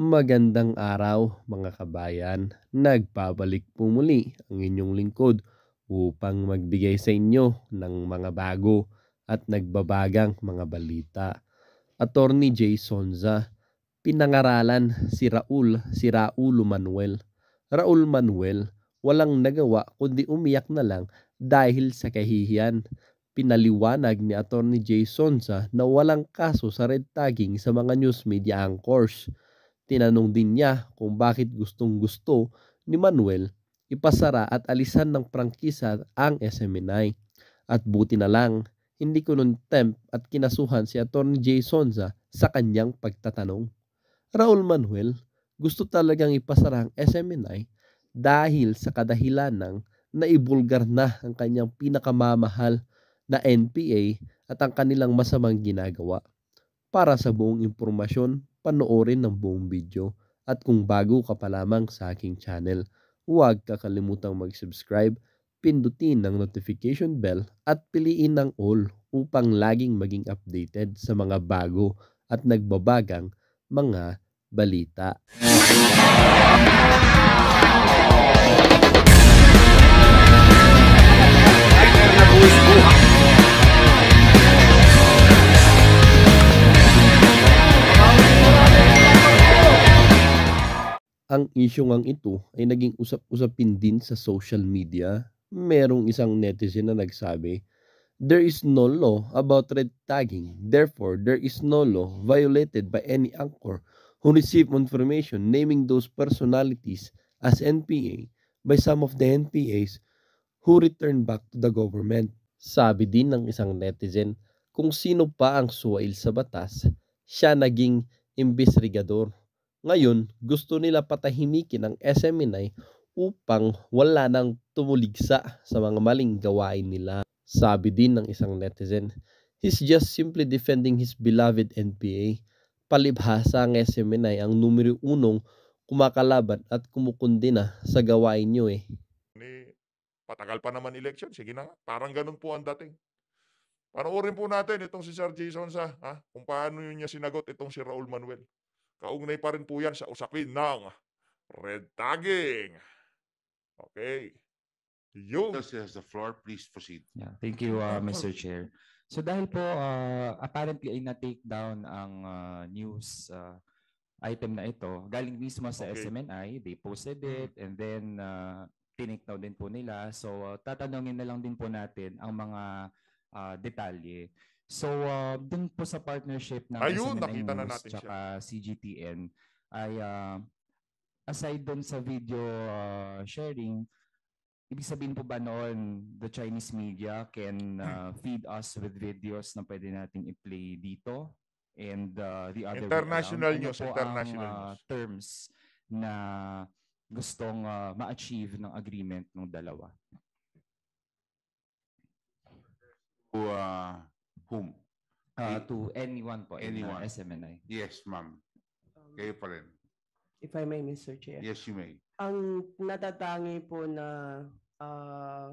Magandang araw mga kabayan, nagpabalik po muli ang inyong lingkod upang magbigay sa inyo ng mga bago at nagbabagang mga balita. Attorney Jay Sonza, pinangaralan si Raul, si Raulo Manuel. Raul Manuel, walang nagawa kundi umiyak na lang dahil sa kahihiyan. Pinaliwanag ni Attorney Jay Sonza na walang kaso sa red tagging sa mga news media anchors Tinanong din niya kung bakit gustong gusto ni Manuel ipasara at alisan ng prangkisa ang SMNI. At buti na lang, hindi ko nun temp at kinasuhan si Atty. J. Sonza sa kanyang pagtatanong. Raul Manuel, gusto talagang ipasara ang SMNI dahil sa kadahilan ng naibulgar na ang kanyang pinakamamahal na NPA at ang kanilang masamang ginagawa. Para sa buong impormasyon, panoorin ng buong video. At kung bago ka pa lamang sa aking channel, huwag kakalimutang mag-subscribe, pindutin ang notification bell at piliin ang all upang laging maging updated sa mga bago at nagbabagang mga balita. Ay, ang issue ngang ito ay naging usap-usapin din sa social media. Merong isang netizen na nagsabi, There is no law about red tagging. Therefore, there is no law violated by any anchor who received information naming those personalities as NPA by some of the NPAs who returned back to the government. Sabi din ng isang netizen, kung sino pa ang suwail sa batas, siya naging imbisrigador ngayon, gusto nila patahimikin ang SMNI upang wala nang tumuligsa sa mga maling gawain nila. Sabi din ng isang netizen, He's just simply defending his beloved NPA. Palibhasa ang SMNI ang numero unong kumakalaban at kumukundina sa gawain nyo eh. Patagal pa naman election, sige na nga. Parang ganun po ang dating. Panoorin po natin itong si Sir Jason sa, ha? kung paano yun niya sinagot itong si Raul Manuel. Kaugnay pa rin po yan sa usapin ng red tagging. Okay. Yung... Has the floor, please proceed. Yeah, thank you, uh, Mr. Chair. So dahil po uh, apparently ay na-take down ang uh, news uh, item na ito, galing mismo sa okay. SMNI, they posted mm-hmm. it and then uh, tinake din po nila. So uh, tatanungin na lang din po natin ang mga uh, detalye. So, uh, dun po sa partnership ng Ayun, SMN nakita na natin siya. CGTN, ay uh, aside dun sa video uh, sharing, ibig sabihin po ba noon, the Chinese media can uh, hmm. feed us with videos na pwede nating i-play dito? And uh, the other international way ano news, ano international ang, uh, news. terms na gustong uh, ma-achieve ng agreement ng dalawa? Uh, Whom? Uh, to anyone po uh, Anyone. in SMNI. Yes, ma'am. Um, Kayo pa rin. If I may, Mr. Chair. Yes, you may. Ang natatangi po na uh,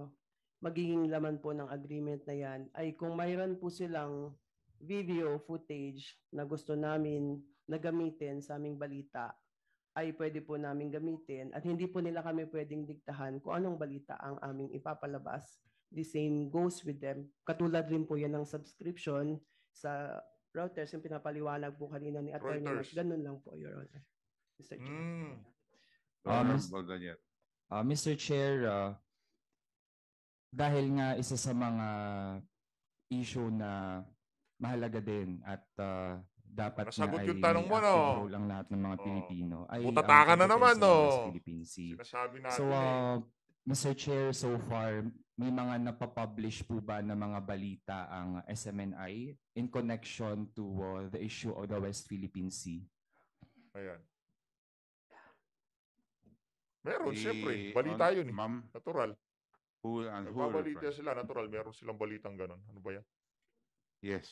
magiging laman po ng agreement na yan ay kung mayroon po silang video footage na gusto namin na gamitin sa aming balita ay pwede po namin gamitin at hindi po nila kami pwedeng diktahan kung anong balita ang aming ipapalabas The same goes with them. Katulad rin po yan ng subscription sa routers, yung pinapaliwanag po kanina ni Atty. Routers. Ganun lang po, Your Honor. Mr. Chair. Mm. Uh, Mr. Uh, Mr. Chair, uh, dahil nga isa sa mga issue na mahalaga din at uh, dapat Nasagot na yung tanong mo, no? lang lahat ng mga oh. Pilipino. Ay, Putata ka na naman, no? Philippine Sea. Sinasabi natin. So, uh, eh ah, Mr. Chair, so far, may mga napapublish po ba na mga balita ang SMNI in connection to uh, the issue of the West Philippine Sea? Ayan. Meron, The- eh, siyempre. Balita on- yun eh. Ma'am, Natural. who and who? Nagbabalita refer- sila, natural. Meron silang balitang ganun. Ano ba yan? Yes.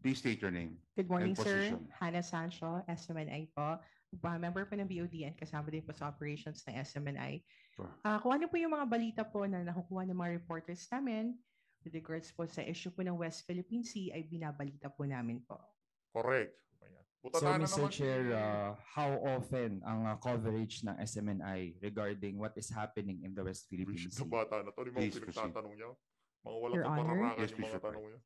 Please state your name. Good morning, And sir. position. Hannah Sancho, SMNI po ba, member po ng BOD BODN, kasama din po sa operations ng SMNI. Sure. Uh, kung ano po yung mga balita po na nakukuha ng mga reporters namin with regards po sa issue po ng West Philippine Sea ay binabalita po namin po. Correct. Buta so, Mr. Naman. Chair, uh, how often ang uh, coverage ng SMNI regarding what is happening in the West Philippine Sea? Bata na to, di mo pinagtatanong niya. Mga walang kapararakan yes, yung mga tanong niya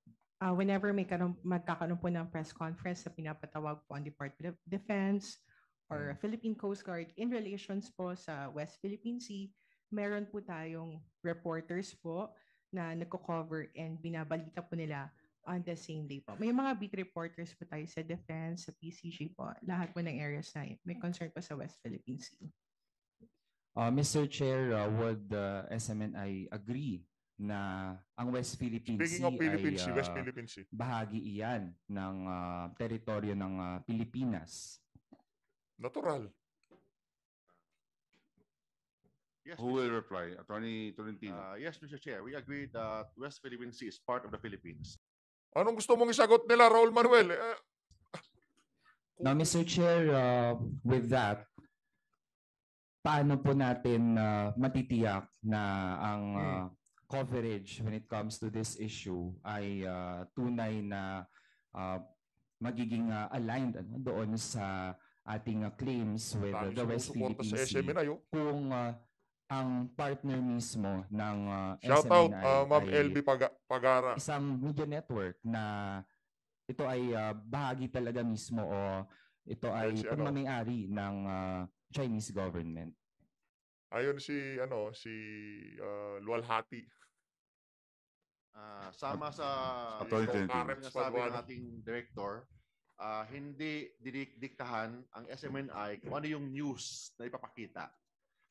uh, whenever may karoon, magkakaroon po ng press conference sa pinapatawag po ang Department of Defense or mm. Philippine Coast Guard in relations po sa West Philippine Sea, meron po tayong reporters po na nagko-cover and binabalita po nila on the same day po. May mga beat reporters po tayo sa defense, sa PCG po, lahat po ng areas na may concern po sa West Philippine Sea. Uh, Mr. Chair, uh, would the uh, SMNI agree na ang West Philippine Speaking Sea Philippine ay uh, West Philippine Sea. bahagi iyan ng uh, teritoryo ng uh, Pilipinas? Natural. Yes, Who Mr. will reply? Attorney Tolentino. Uh, yes, Mr. Chair. We agree that West Philippine Sea is part of the Philippines. Anong gusto mong isagot nila, Raul Manuel? Eh, Now, Mr. Chair, uh, with that, paano po natin uh, matitiyak na ang uh, hmm. coverage when it comes to this issue ay uh, tunay na uh, magiging uh, aligned ano, doon sa ating uh, claims mm, with uh, the West Philippine Sea kung uh, ang partner mismo ng uh, Shout SMNI out, uh, Ma'am LB Pag- Pagara. Isang media network na ito ay uh, bahagi talaga mismo o ito ay si, ano? pagmamayari ano, ng uh, Chinese government. Ayon si ano si uh, Lualhati. Uh, sama sa Attorney General. Sabi ng ating director, uh, hindi diniktahan ang SMNI kung ano yung news na ipapakita.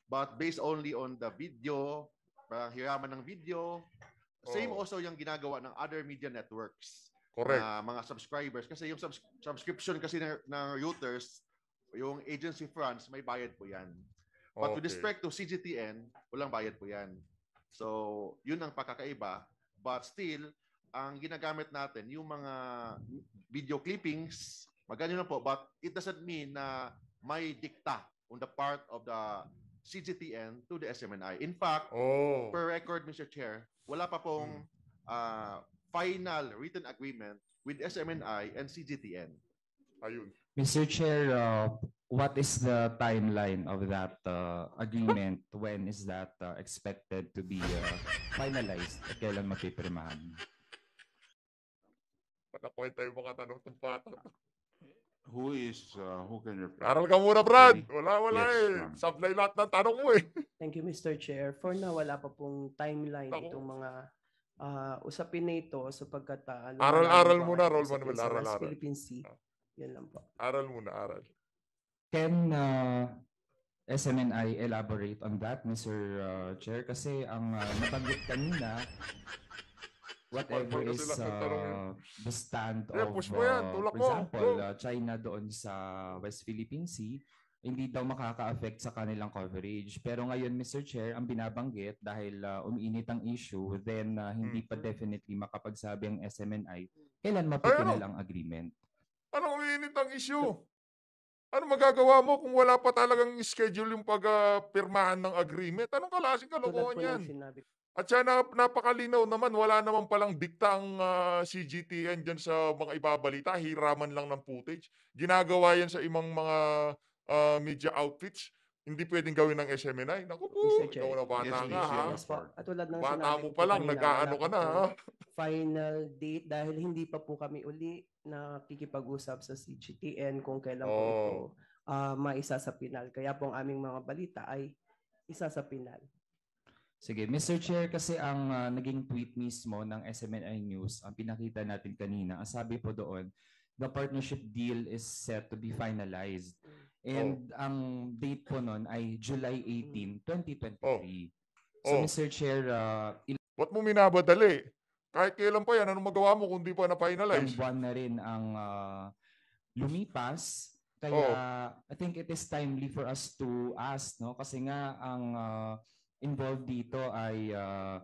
But based only on the video, parang hiraman ng video, oh. same also yung ginagawa ng other media networks. Correct. Uh, mga subscribers. Kasi yung subs- subscription kasi ng, ng Reuters, yung agency France, may bayad po yan. But okay. with respect to CGTN, walang bayad po yan. So, yun ang pagkakaiba. But still, ang ginagamit natin, yung mga video clippings, magano na po, but it doesn't mean na may dikta on the part of the CGTN to the SMNI. In fact, oh. per record, Mr. Chair, wala pa pong hmm. uh, final written agreement with SMNI and CGTN. Ayun. Mr. Chair, uh, what is the timeline of that uh, agreement? when is that uh, expected to be uh, finalized? kailan mapipirmahan? nakwenta yung mga tanong ng bata. Who is, uh, who can you... Aral ka muna, Brad. Wala, wala yes, eh. Ma'am. Sablay lahat ng tanong mo eh. Thank you, Mr. Chair. For now, wala pa pong timeline Ako. itong mga uh, usapin na ito sapagkat uh, Aral-aral muna, roll Manuel. Aral-aral. Philippine Sea. Ah. Yan lang po. Aral muna, aral. Can uh, SMNI elaborate on that, Mr. Uh, Chair? Kasi ang uh, nabanggit kanina Like, whatever point is sila uh, the stand yeah, of, mo yan, uh, for example, uh, China doon sa West Philippine Sea, hindi daw makaka-affect sa kanilang coverage. Pero ngayon, Mr. Chair, ang binabanggit dahil uh, umiinit ang issue, then uh, hindi pa mm-hmm. definitely makapagsabi ang SMNI mm-hmm. kailan mapipinal ano? ang agreement. Ano umiinit ang issue? Ano magagawa mo kung wala pa talagang schedule yung pagpirmahan uh, ng agreement? Anong klaseng kalokohan yan? At siya na, napakalinaw naman, wala naman palang dikta ang uh, ah, CGTN dyan sa mga ibabalita, hiraman lang ng footage. Ginagawa yan sa imang mga uh, media outfits. Hindi pwedeng gawin ng SMNI. Naku po, ikaw na bata yes, ha. At tulad ng bata sinabi mo pa lang, nag-aano ka na ha. Final date dahil hindi pa po kami uli nakikipag-usap sa CGTN kung kailan oh. po ito uh, maisa sa pinal. Kaya po ang aming mga balita ay isa sa pinal. Sige, Mr. Chair, kasi ang uh, naging tweet mismo ng SMNI News, ang pinakita natin kanina, ang sabi po doon, the partnership deal is set to be finalized. And oh. ang date po noon ay July 18, 2023. Hmm. Oh. So, oh. Mr. Chair, uh, Ba't mo minabadali? Kahit kailan pa yan, anong magawa mo kung di pa na-finalize? Ang buwan na rin ang uh, lumipas. Kaya oh. I think it is timely for us to ask, no? Kasi nga ang... Uh, involved dito ay uh,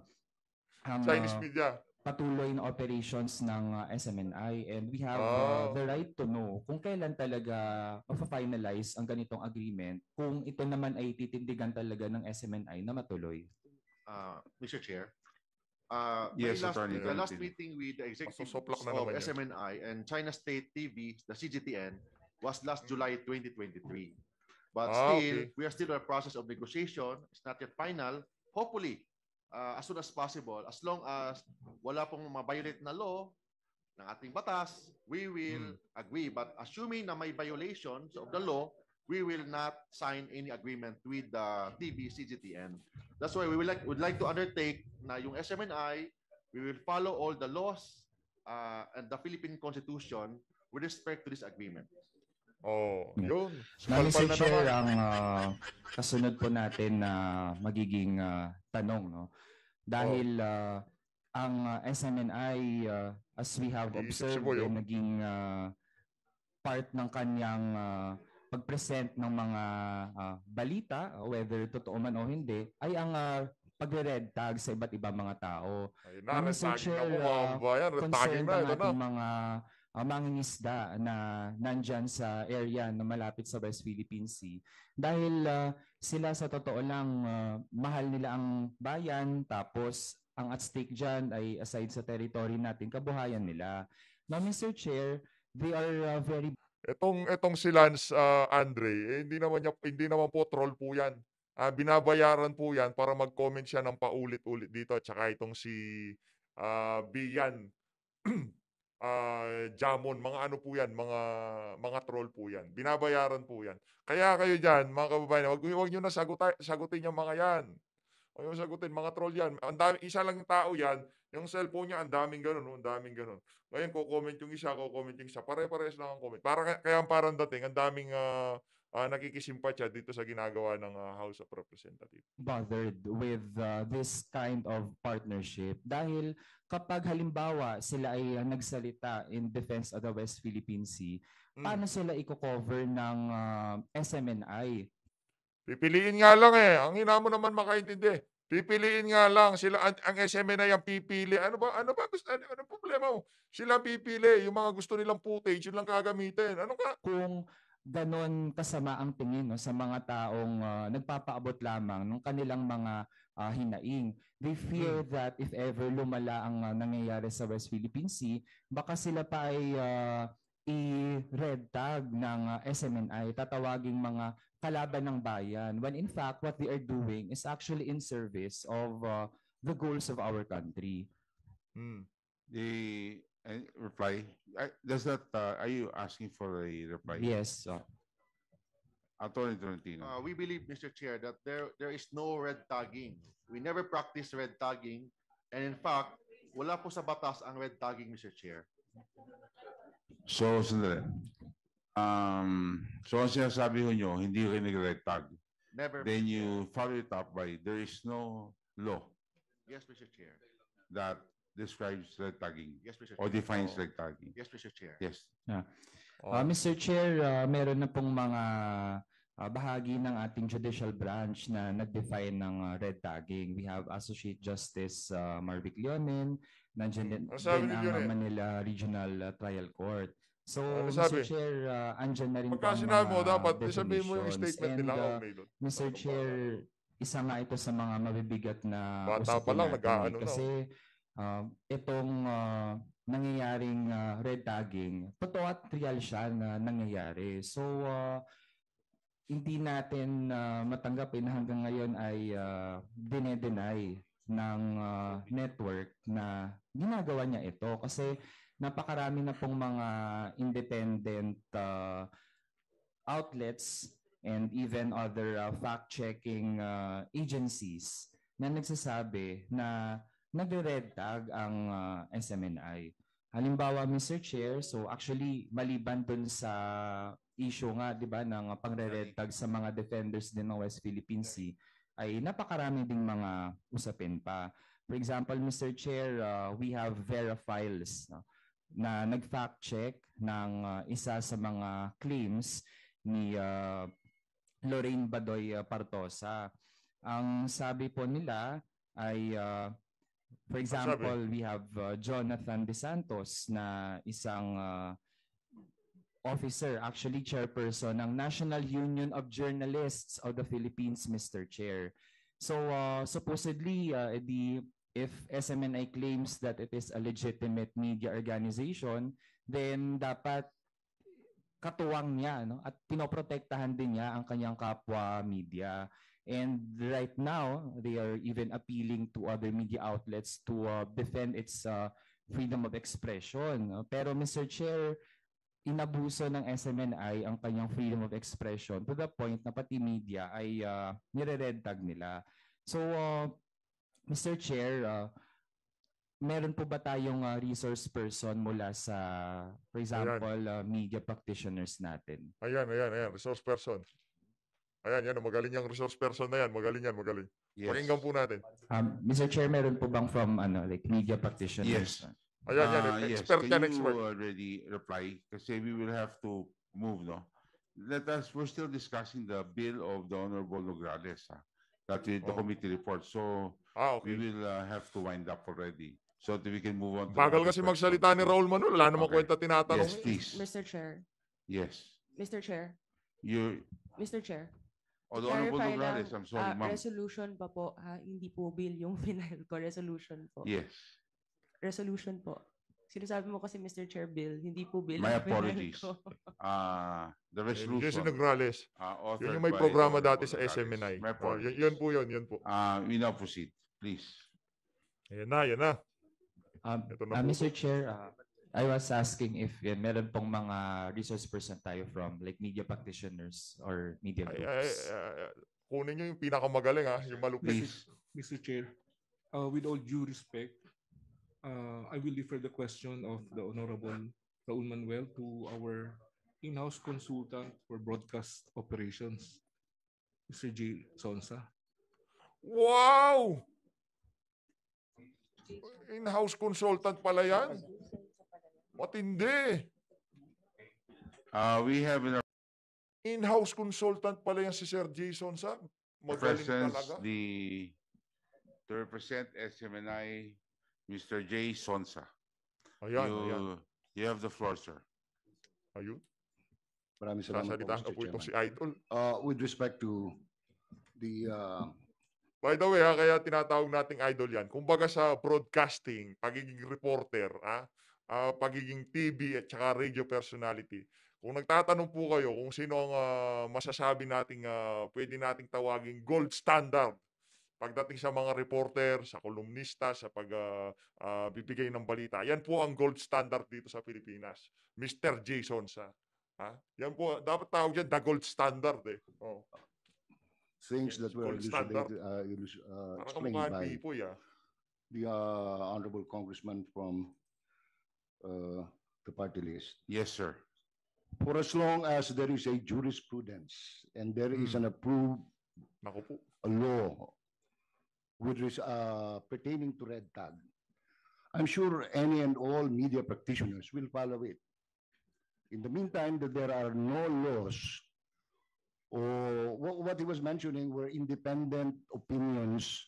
ang Chinese uh, media patuloy na operations ng uh, ah, SMNI and we have oh. uh, the right to know kung kailan talaga mafa-finalize ang ganitong agreement kung ito naman ay titindigan talaga ng SMNI na matuloy. Uh, Mr. Chair, uh, yes, last, attorney, the last meeting with the executive of SMNI and China State TV, the CGTN, was last July 2023. But ah, still, okay. we are still in the process of negotiation. It's not yet final. Hopefully, uh, as soon as possible, as long as wala pong ma-violate na law ng ating batas, we will hmm. agree. But assuming na may violations of the law, we will not sign any agreement with the uh, TBCGTN. That's why we would like, would like to undertake na yung SMNI, we will follow all the laws uh, and the Philippine Constitution with respect to this agreement. Oh, hmm. yeah. yun. Mami Sir Chair, ang uh, kasunod po natin na uh, magiging uh, tanong. No? Dahil oh. uh, ang uh, SMNI, uh, as we have mm, observed, ay eh, oh. naging uh, part ng kanyang uh, pag-present ng mga uh, balita, whether totoo man o hindi, ay ang uh, pagre-red tag sa iba't ibang mga tao. Ay, na, Mami Sir Chair, na, uh, concerned na, ang ating na. mga uh, mangingisda na nandyan sa area na malapit sa West Philippine Sea. Dahil uh, sila sa totoo lang, uh, mahal nila ang bayan, tapos ang at stake dyan ay aside sa territory natin, kabuhayan nila. Now, Mr. Chair, they are uh, very... Etong, etong si Lance uh, Andre, eh, hindi, naman niya, hindi naman po troll po yan. Uh, binabayaran po yan para mag-comment siya ng paulit-ulit dito. Tsaka itong si uh, Bian uh, jamon, mga ano po yan, mga, mga troll po yan. Binabayaran po yan. Kaya kayo dyan, mga kababayan, wag, wag nyo na saguta, sagutin yung mga yan. Huwag nyo sagutin, mga troll yan. Ang dami, isa lang tao yan, yung cellphone niya, ang daming ganun, oh, ang daming ganun. Ngayon, ko-comment yung isa, ko-comment yung isa. Pare-pares lang ang comment. Para, kaya parang dating, ang daming uh, ah, uh, ah, nakikisimpatya dito sa ginagawa ng uh, House of Representatives. Bothered with uh, this kind of partnership dahil kapag halimbawa sila ay uh, nagsalita in defense of the West Philippine Sea, mm. paano sila i-cover ng uh, ah, SMNI? Pipiliin nga lang eh. Ang hina mo naman makaintindi. Pipiliin nga lang sila ang, ang SMNI ang pipili. Ano ba ano ba gusto ano, ano problema mo? Sila pipili yung mga gusto nilang footage, yun lang gagamitin. Ano ka? Kung ganon kasama ang tingin no, sa mga taong uh, nagpapaabot lamang ng kanilang mga uh, hinaing. They fear hmm. that if ever lumala ang uh, nangyayari sa West Philippine Sea, baka sila pa ay uh, i-red tag ng uh, ah, SMNI, tatawaging mga kalaban ng bayan. When in fact, what they are doing is actually in service of uh, the goals of our country. Mm. The uh, reply, I, does that, uh, are you asking for a reply? Yes. Uh, Attorney Tolentino. Uh, we believe, Mr. Chair, that there there is no red tagging. We never practice red tagging. And in fact, wala po sa batas ang red tagging, Mr. Chair. So, sandali. Um, so, ang sinasabi ko nyo, hindi kayo nag-red tag. Never. Then you follow it up by there is no law. Yes, Mr. Chair. That describes red tagging. Yes, Mr. Chair. Or defines oh. red tagging. Yes, Mr. Chair. Yes. Yeah. Oh. Uh, Mr. Chair, uh, meron na pong mga uh, bahagi ng ating judicial branch na nag-define ng uh, red tagging. We have Associate Justice uh, Marvic Leonin, nandiyan din, ano din ang uh, Manila Regional uh, Trial Court. So, ano sabi? Mr. Chair, uh, andyan na rin Pagka sinabi mo, dapat sabihin mo yung statement And, nila. Uh, oh, Mr. Ano Chair, isa nga ito sa mga mabibigat na Bata pa lang, nag-aano na. Oh. Kasi uh, itong uh, nangyayaring uh, red tagging, totoo at real siya na nangyayari. So, uh, hindi natin uh, matanggap eh, na hanggang ngayon ay uh, dinedenay ng uh, network na ginagawa niya ito. Kasi napakarami na pong mga independent uh, outlets and even other uh, fact-checking uh, agencies na nagsasabi na nagre-red tag ang uh, SMNI. Halimbawa, Mr. Chair, so actually maliban dun sa issue nga, 'di ba, ng pangre-red tag sa mga defenders din ng West Philippine Sea ay napakarami ding mga usapin pa. For example, Mr. Chair, uh, we have Vera files no, na nag-fact check ng uh, isa sa mga claims ni uh, Lorraine Badoy uh, Partosa. Ang sabi po nila ay uh, For example, we have uh, Jonathan De Santos na isang uh, officer, actually chairperson ng National Union of Journalists of the Philippines, Mr. Chair. So uh, supposedly, uh, the if SMNI claims that it is a legitimate media organization, then dapat katuwang niya no? at pinoprotektahan din niya ang kanyang kapwa media. And right now, they are even appealing to other media outlets to uh, defend its uh, freedom of expression. Uh, pero Mr. Chair, inabuso ng SMNI ang kanyang freedom of expression to the point na pati media ay uh, nire-red tag nila. So, uh, Mr. Chair, uh, meron po ba tayong uh, resource person mula sa, for example, uh, media practitioners natin? Ayan, ayan, ayan. Resource person. Ayan, yan. Magaling yung resource person na yan. Magaling yan, magaling. Yes. Pakinggan po natin. Um, Mr. Chair, meron po bang from ano, like media practitioners? Yes. Ayan, yan. Uh, expert yes. Can yan, expert. you already reply? Kasi we will have to move, no? Let us, we're still discussing the bill of the Honorable Nograles, ha? Ah, that we, the oh. committee report. So, ah, okay. we will uh, have to wind up already. So that we can move on. To Bagal kasi question. magsalita ni Raul Manuel. Wala namang okay. kwenta tinatanong. Yes, please. Mr. Chair. Yes. Mr. Chair. You. Mr. Chair. O the Honorable Clarify lang, Nograles, I'm sorry, ah, ma'am. resolution pa po, ha? Ah, hindi po bill yung final ko, resolution po. Yes, Resolution po. Sinasabi mo kasi Mr. Chair Bill, hindi po bill. my apologies. ko. Ah, the Jason resolution. Nograles. ah, authored Yun yung may by programa dati sa SMNI. My Oh, yun, yun po yun, yun po. Ah, we now please. Ayan na, ayan na. Um, na uh, Mr. Chair, uh, I was asking if yan, eh, meron pong mga resource person tayo from like media practitioners or media groups. Ay, ay, ay, kunin nyo yung pinakamagaling ha, yung malupit. Please. Mr. Chair, uh, with all due respect, uh, I will defer the question of the Honorable Raul Manuel to our in-house consultant for broadcast operations, Mr. J. Sonsa. Wow! In-house consultant pala yan? Matindi. Uh, we have in our in-house consultant pala yan si Sir Jason sa magaling talaga. the to represent SMNI Mr. J. Sonsa. Ayan, you, ayan. You have the floor, sir. Ayun. Maraming salamat Sasalitaan po, Mr. po itong si Idol. Uh, with respect to the... Uh... By the way, ha, kaya tinatawag nating idol yan. Kumbaga sa broadcasting, pagiging reporter, ha, uh, pagiging TV at saka radio personality. Kung nagtatanong po kayo kung sino ang uh, masasabi nating uh, pwede nating tawagin gold standard pagdating sa mga reporter, sa kolumnista, sa pagbibigay uh, uh, ng balita. Yan po ang gold standard dito sa Pilipinas. Mr. Jason sa ha? Yan po dapat tawag diyan the gold standard eh. Oh. Things that were elucidated, uh, uh, explained by people, yeah. the uh, honorable congressman from uh, the party list. Yes, sir. For as long as there is a jurisprudence and there is hmm. an approved Naku po. law which res- uh, pertaining to red tag, I'm sure any and all media practitioners will follow it. In the meantime, that there are no laws or what, what he was mentioning were independent opinions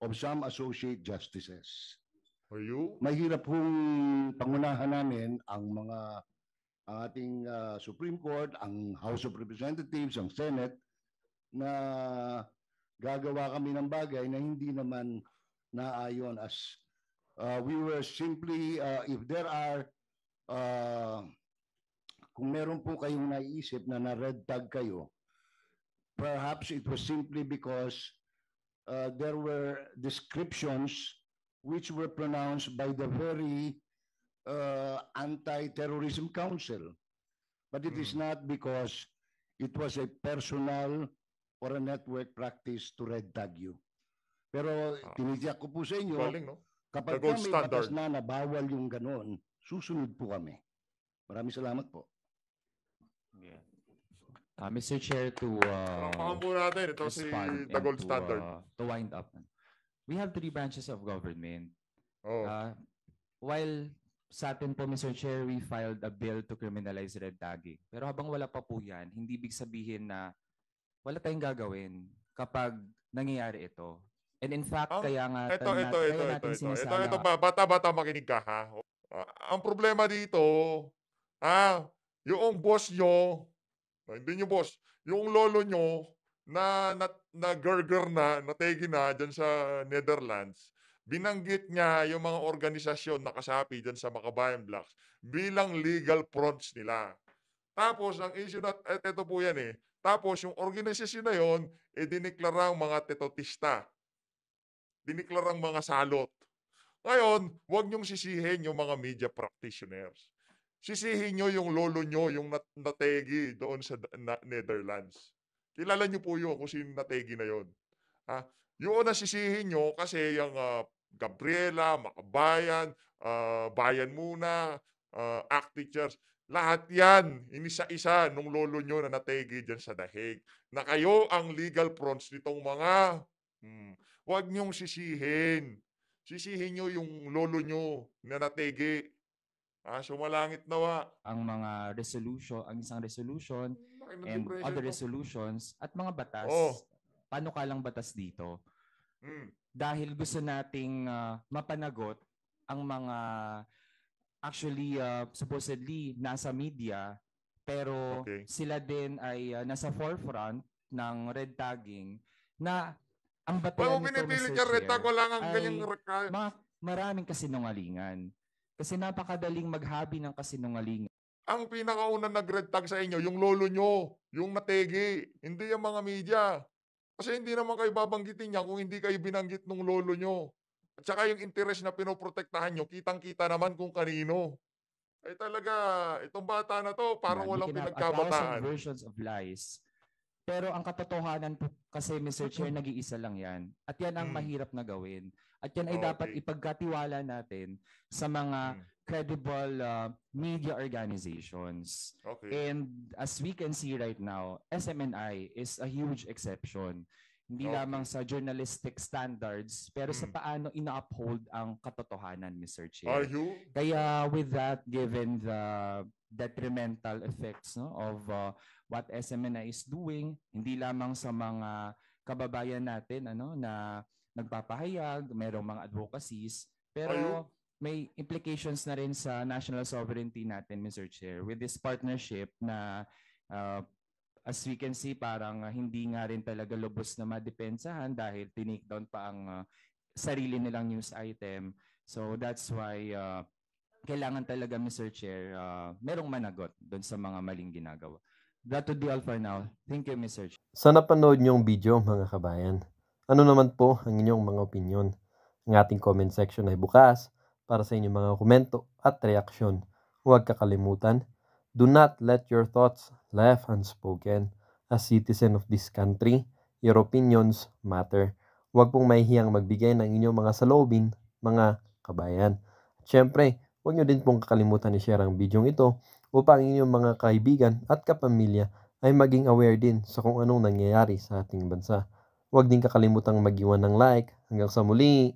of some associate justices. Ayo. Mahirap hong pangunahan namin ang mga ating uh, Supreme Court, ang House of Representatives, ang Senate na gagawa kami ng bagay na hindi naman naayon as uh, we were simply uh, if there are uh, kung meron po kayong naiisip na na-red tag kayo perhaps it was simply because uh, there were descriptions which were pronounced by the very uh, Anti-Terrorism Council. But it is hmm. not because it was a personal or a network practice to red tag you. Pero ah. tinitiyak ko po sa inyo, Calling, no? kapag kami standard. batas na na bawal yung ganon, susunod po kami. Maraming salamat po. Yeah. Uh, Mr. Chair, to uh, Pakamu Ito si The Gold Standard. To, uh, to wind up we have three branches of government. Oh. Uh, while sa atin po, Mr. Chair, we filed a bill to criminalize red tagging. Pero habang wala pa po yan, hindi big sabihin na wala tayong gagawin kapag nangyayari ito. And in fact, ang, ah, kaya nga ito, ito, na, ito, ito, ito, ito, ito, bata-bata makinig ka ha. Ah, ang problema dito, ah, yung boss nyo, hindi nyo boss, yung lolo nyo, na, na, na gerger na, nategi na dyan sa Netherlands, binanggit niya yung mga organisasyon na kasapi dyan sa Makabayan Blacks bilang legal fronts nila. Tapos, ang issue na, et, eh, eto po yan eh, tapos yung organisasyon na yon, eh diniklarang mga tetotista. Diniklarang mga salot. Ngayon, huwag niyong sisihin yung mga media practitioners. Sisihin niyo yung lolo niyo, yung nat- nategi doon sa na- Netherlands. Kilala niyo po yun kung sino nategi na yun. Ah, yun sisihin nyo kasi yung uh, Gabriela, Makabayan, uh, Bayan Muna, uh, ah, Act Teachers, lahat yan, inisa-isa nung lolo nyo na nategi dyan sa dahig. Na kayo ang legal fronts nitong mga, hmm, huwag nyong sisihin. Sisihin nyo yung lolo nyo na nategi. Ah, sumalangit nawa. Ang mga resolution, ang isang resolution, and other resolutions at mga batas. Oh. lang batas dito. Mm. Dahil gusto nating uh, mapanagot ang mga actually uh, supposedly nasa media pero okay. sila din ay uh, nasa forefront ng red tagging na ang batuan well, nito Mr. Chair, red tag, wala ang ay mga maraming kasinungalingan. Kasi napakadaling maghabi ng kasinungalingan. Ang pinakauna nag-red tag sa inyo, yung lolo nyo, yung nategi, hindi yung mga media. Kasi hindi naman kayo babanggitin niya kung hindi kayo binanggit ng lolo nyo. At saka yung interest na pinoprotektahan nyo, kitang-kita naman kung kanino. Ay eh, talaga, itong bata na to, parang yeah, walang pinagkabataan. versions of lies. Pero ang katotohanan po kasi Mr. Chair, nag-iisa lang yan. At yan ang hmm. mahirap na gawin. At yan ay oh, okay. dapat ipagkatiwala natin sa mga hmm credible uh, media organizations. Okay. And as we can see right now, SMNI is a huge exception. Hindi okay. lamang sa journalistic standards, pero mm. sa hmm. paano ina-uphold ang katotohanan, Mr. Chair. Are you? Kaya with that, given the detrimental effects no, of uh, what SMNI is doing, hindi lamang sa mga kababayan natin ano, na nagpapahayag, merong mga advocacies, pero may implications na rin sa national sovereignty natin, Mr. Chair, with this partnership na uh, as we can see, parang uh, hindi nga rin talaga lubos na madepensahan dahil tinake down pa ang uh, sarili nilang news item. So that's why uh, kailangan talaga, Mr. Chair, uh, merong managot doon sa mga maling ginagawa. That would be all for now. Thank you, Mr. Chair. Sa napanood niyong video, mga kabayan, ano naman po ang inyong mga opinion? Ang ating comment section ay bukas para sa inyong mga komento at reaksyon. Huwag kakalimutan, do not let your thoughts left unspoken. As citizen of this country, your opinions matter. Huwag pong mahihiyang magbigay ng inyong mga saloobin, mga kabayan. At syempre, huwag nyo din pong kakalimutan i-share ang video ito upang inyong mga kaibigan at kapamilya ay maging aware din sa kung anong nangyayari sa ating bansa. Huwag din kakalimutang magiwan ng like. Hanggang sa muli!